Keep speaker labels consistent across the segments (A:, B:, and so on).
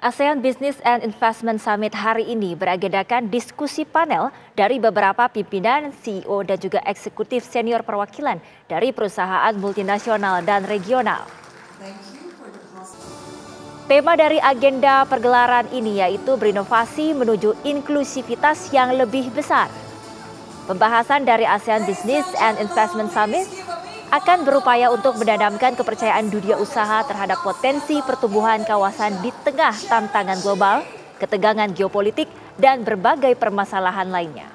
A: ASEAN Business and Investment Summit hari ini beragendakan diskusi panel dari beberapa pimpinan, CEO, dan juga eksekutif senior perwakilan dari perusahaan multinasional dan regional. Tema dari agenda pergelaran ini yaitu berinovasi menuju inklusivitas yang lebih besar. Pembahasan dari ASEAN Business and Investment Summit akan berupaya untuk mendadamkan kepercayaan dunia usaha terhadap potensi pertumbuhan kawasan di tengah tantangan global, ketegangan geopolitik, dan berbagai permasalahan lainnya.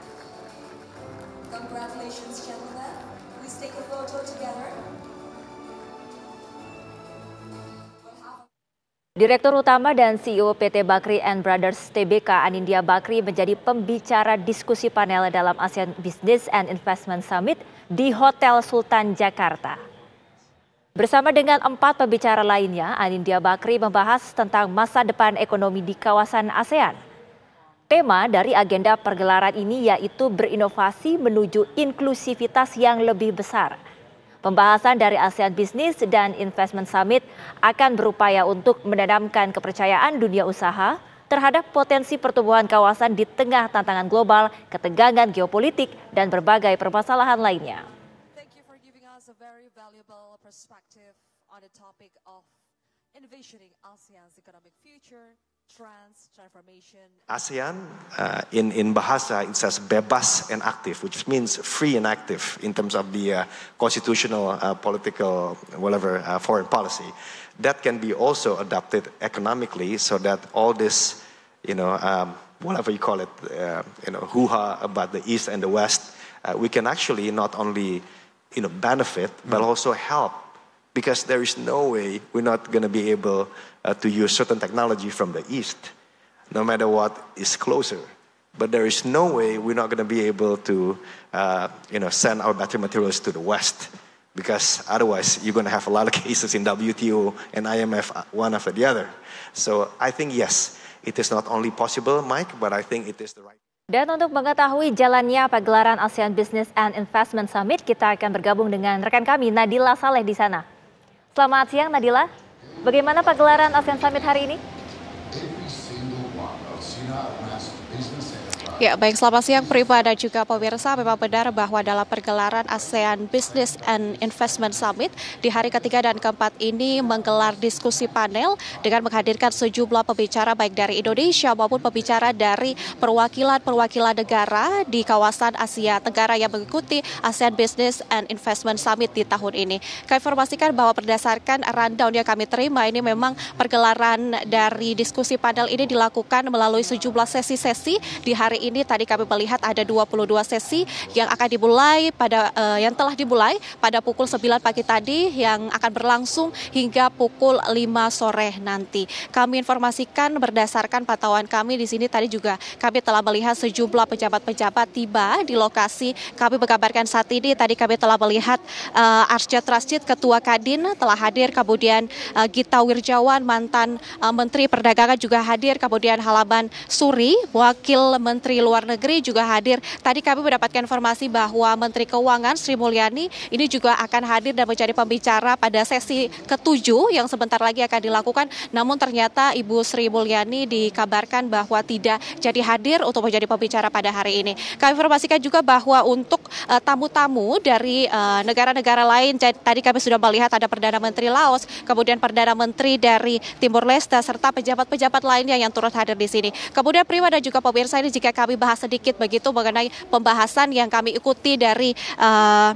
A: Direktur Utama dan CEO PT Bakri and Brothers TBK Anindya Bakri menjadi pembicara diskusi panel dalam ASEAN Business and Investment Summit di Hotel Sultan Jakarta. Bersama dengan empat pembicara lainnya, Anindya Bakri membahas tentang masa depan ekonomi di kawasan ASEAN. Tema dari agenda pergelaran ini yaitu berinovasi menuju inklusivitas yang lebih besar – Pembahasan dari ASEAN Business dan Investment Summit akan berupaya untuk menanamkan kepercayaan dunia usaha terhadap potensi pertumbuhan kawasan di tengah tantangan global, ketegangan geopolitik, dan berbagai permasalahan lainnya.
B: on the topic of envisioning ASEAN's economic future
C: ASEAN, uh, in, in Bahasa, it says bebas and active, which means free and active in terms of the uh, constitutional, uh, political, whatever, uh, foreign policy. That can be also adapted economically so that all this, you know, um, whatever you call it, uh, you know, hoo-ha about the East and the West, uh, we can actually not only, you know, benefit, but mm -hmm. also help because there is no way we're not going to be able uh, to use certain technology from the east, no matter what is closer. But there is no way we're not going to be able to, uh, you know, send our battery materials to the west, because otherwise you're going to have a lot of cases in WTO and IMF uh, one after the other. So I think yes, it is not only possible, Mike, but I think it is the right.
A: Dan untuk mengetahui jalannya pagelaran ASEAN Business and Investment Summit, kita akan bergabung dengan rekan kami Nadila Saleh di sana. Selamat siang Nadila. Bagaimana pagelaran ASEAN Summit hari ini?
B: Ya, baik selamat siang Priva dan juga pemirsa. Memang benar bahwa dalam pergelaran ASEAN Business and Investment Summit di hari ketiga dan keempat ini menggelar diskusi panel dengan menghadirkan sejumlah pembicara baik dari Indonesia maupun pembicara dari perwakilan-perwakilan negara di kawasan Asia Tenggara yang mengikuti ASEAN Business and Investment Summit di tahun ini. Kami informasikan bahwa berdasarkan rundown yang kami terima ini memang pergelaran dari diskusi panel ini dilakukan melalui sejumlah sesi-sesi di hari ini tadi kami melihat ada 22 sesi yang akan dimulai pada uh, yang telah dimulai pada pukul 9 pagi tadi yang akan berlangsung hingga pukul 5 sore nanti. Kami informasikan berdasarkan pantauan kami di sini tadi juga kami telah melihat sejumlah pejabat-pejabat tiba di lokasi. Kami mengabarkan saat ini tadi kami telah melihat uh, Arsyad Trasjid Ketua Kadin telah hadir kemudian uh, Gita Wirjawan mantan uh, Menteri Perdagangan juga hadir kemudian halaman Suri, Wakil Menteri Luar Negeri juga hadir. Tadi kami mendapatkan informasi bahwa Menteri Keuangan Sri Mulyani ini juga akan hadir dan menjadi pembicara pada sesi ketujuh yang sebentar lagi akan dilakukan. Namun ternyata Ibu Sri Mulyani dikabarkan bahwa tidak jadi hadir untuk menjadi pembicara pada hari ini. Kami informasikan juga bahwa untuk eh, tamu-tamu uh, dari eh, negara-negara uh, lain, tadi kami sudah melihat ada Perdana Menteri Laos, kemudian Perdana Menteri dari Timur Leste serta pejabat-pejabat lainnya yang turut hadir di sini. Kemudian Prima dan juga pemirsa ini jika kami bahas sedikit begitu mengenai pembahasan yang kami ikuti dari uh,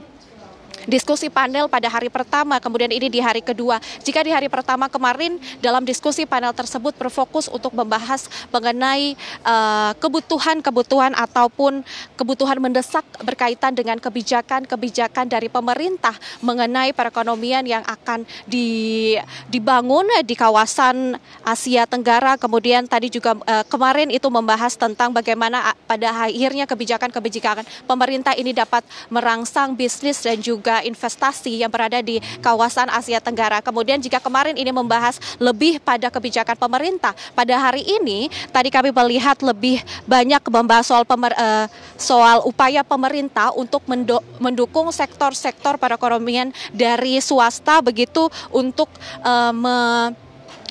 B: diskusi panel pada hari pertama, kemudian ini di hari kedua. Jika di hari pertama kemarin dalam diskusi panel tersebut berfokus untuk membahas mengenai eh, kebutuhan-kebutuhan ataupun kebutuhan mendesak berkaitan dengan kebijakan-kebijakan dari pemerintah mengenai perekonomian yang akan di, dibangun di kawasan Asia Tenggara. Kemudian tadi juga eh, kemarin itu membahas tentang bagaimana pada akhirnya kebijakan-kebijakan pemerintah ini dapat merangsang bisnis dan juga investasi yang berada di kawasan Asia Tenggara. Kemudian jika kemarin ini membahas lebih pada kebijakan pemerintah, pada hari ini tadi kami melihat lebih banyak membahas soal pemer, uh, soal upaya pemerintah untuk mendukung sektor-sektor perekonomian dari swasta begitu untuk uh, me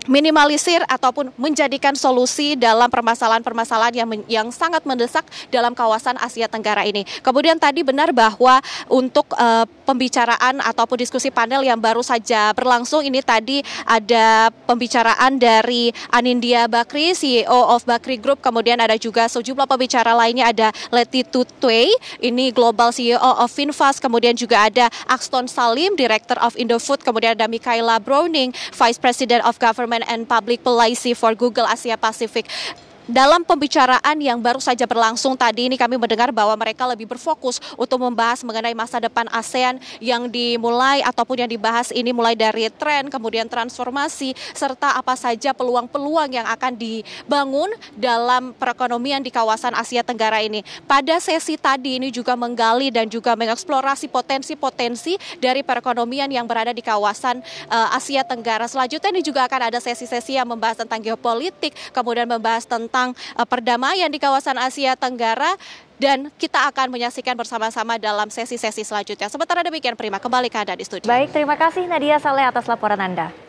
B: minimalisir ataupun menjadikan solusi dalam permasalahan-permasalahan yang yang sangat mendesak dalam kawasan Asia Tenggara ini. Kemudian tadi benar bahwa untuk e, pembicaraan ataupun diskusi panel yang baru saja berlangsung ini tadi ada pembicaraan dari Anindya Bakri, CEO of Bakri Group, kemudian ada juga sejumlah pembicara lainnya ada Leti Tutwe, ini Global CEO of Finfast, kemudian juga ada Axton Salim, Director of Indofood, kemudian ada Mikaela Browning, Vice President of Government and Public Policy for Google Asia Pacific. dalam pembicaraan yang baru saja berlangsung tadi ini kami mendengar bahwa mereka lebih berfokus untuk membahas mengenai masa depan ASEAN yang dimulai ataupun yang dibahas ini mulai dari tren, kemudian transformasi, serta apa saja peluang-peluang yang akan dibangun dalam perekonomian di kawasan Asia Tenggara ini. Pada sesi tadi ini juga menggali dan juga mengeksplorasi potensi-potensi dari perekonomian yang berada di kawasan eh, Asia Tenggara. Selanjutnya ini juga akan ada sesi-sesi yang membahas tentang geopolitik, kemudian membahas tentang tentang eh, perdamaian di kawasan Asia Tenggara dan kita akan menyaksikan bersama-sama dalam sesi-sesi selanjutnya. Sementara demikian, Prima, kembali ke Anda di studio. Baik, terima
A: kasih Nadia Saleh atas laporan Anda.